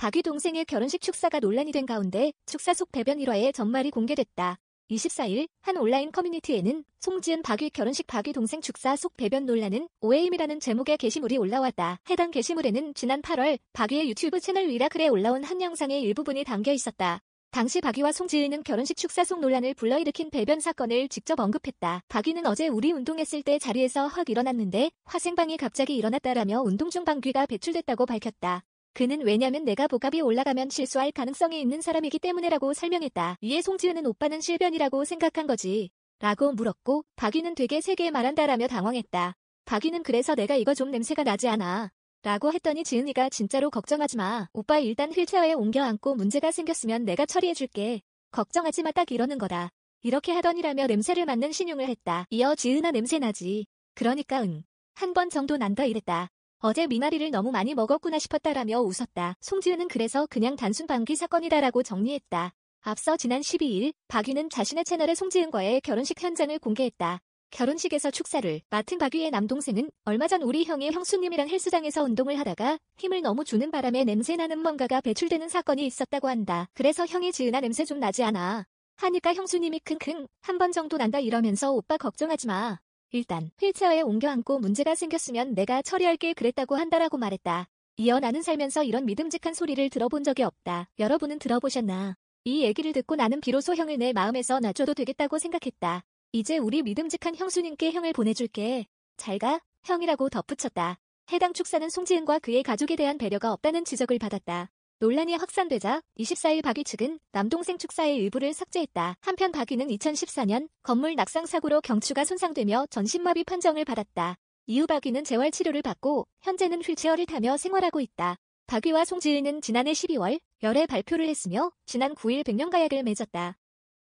박위 동생의 결혼식 축사가 논란이 된 가운데 축사 속 배변 일화의 전말이 공개됐다. 24일 한 온라인 커뮤니티에는 송지은 박위 결혼식 박위 동생 축사 속 배변 논란은 오해임이라는 제목의 게시물이 올라왔다. 해당 게시물에는 지난 8월 박위의 유튜브 채널 위라클에 올라온 한 영상의 일부분이 담겨 있었다. 당시 박위와 송지은은 결혼식 축사 속 논란을 불러일으킨 배변 사건을 직접 언급했다. 박위는 어제 우리 운동했을 때 자리에서 확 일어났는데 화생방이 갑자기 일어났다라며 운동 중 방귀가 배출됐다고 밝혔다. 그는 왜냐면 내가 복합이 올라가면 실수할 가능성이 있는 사람이기 때문에라고 설명했다. 이에 송지은은 오빠는 실변이라고 생각한 거지. 라고 물었고 박위는 되게 세게 말한다라며 당황했다. 박위는 그래서 내가 이거 좀 냄새가 나지 않아. 라고 했더니 지은이가 진짜로 걱정하지 마. 오빠 일단 휠체어에 옮겨 앉고 문제가 생겼으면 내가 처리해줄게. 걱정하지 마 딱 이러는 거다. 이렇게 하더니라며 냄새를 맡는 신용을 했다. 이어 지은아 냄새 나지. 그러니까 응. 한 번 정도 난다 이랬다. 어제 미나리를 너무 많이 먹었구나 싶었다라며 웃었다. 송지은은 그래서 그냥 단순 방귀 사건이다라고 정리했다. 앞서 지난 12일 박위는 자신의 채널에 송지은과의 결혼식 현장을 공개했다. 결혼식에서 축사를 맡은 박위의 남동생은 얼마 전 우리 형의 형수님이랑 헬스장에서 운동을 하다가 힘을 너무 주는 바람에 냄새나는 뭔가가 배출되는 사건이 있었다고 한다. 그래서 형이 지은아 냄새 좀 나지 않아. 하니까 형수님이 킁킁 한 번 정도 난다 이러면서 오빠 걱정하지 마. 일단 휠체어에 옮겨 앉고 문제가 생겼으면 내가 처리할게 그랬다고 한다라고 말했다. 이어 나는 살면서 이런 믿음직한 소리를 들어본 적이 없다. 여러분은 들어보셨나? 이 얘기를 듣고 나는 비로소 형을 내 마음에서 놔줘도 되겠다고 생각했다. 이제 우리 믿음직한 형수님께 형을 보내줄게. 잘가, 형이라고 덧붙였다. 해당 축사는 송지은과 그의 가족에 대한 배려가 없다는 지적을 받았다. 논란이 확산되자 24일 박위 측은 남동생 축사의 일부를 삭제했다. 한편 박위는 2014년 건물 낙상 사고로 경추가 손상되며 전신마비 판정을 받았다. 이후 박위는 재활치료를 받고 현재는 휠체어를 타며 생활하고 있다. 박위와 송지은은 지난해 12월 열애 발표를 했으며 지난 9일 백년 가약을 맺었다.